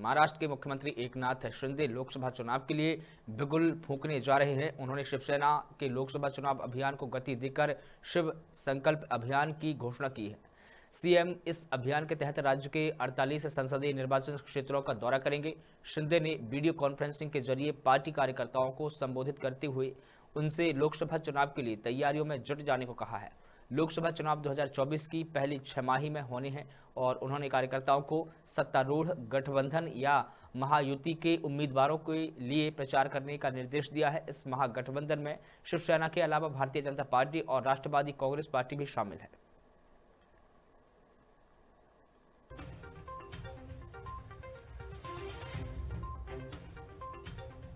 महाराष्ट्र के मुख्यमंत्री एकनाथ शिंदे लोकसभा चुनाव के लिए बिगुल फूंकने जा रहे हैं उन्होंने शिवसेना के लोकसभा चुनाव अभियान को गति देकर शिव संकल्प अभियान की घोषणा की है सीएम इस अभियान के तहत राज्य के 48 संसदीय निर्वाचन क्षेत्रों का दौरा करेंगे शिंदे ने वीडियो कॉन्फ्रेंसिंग के जरिए पार्टी कार्यकर्ताओं को संबोधित करते हुए उनसे लोकसभा चुनाव के लिए तैयारियों में जुट जाने को कहा है लोकसभा चुनाव 2024 की पहली छमाही में होने हैं और उन्होंने कार्यकर्ताओं को सत्तारूढ़ गठबंधन या महायुति के उम्मीदवारों के लिए प्रचार करने का निर्देश दिया है इस महागठबंधन में शिवसेना के अलावा भारतीय जनता पार्टी और राष्ट्रवादी कांग्रेस पार्टी भी शामिल है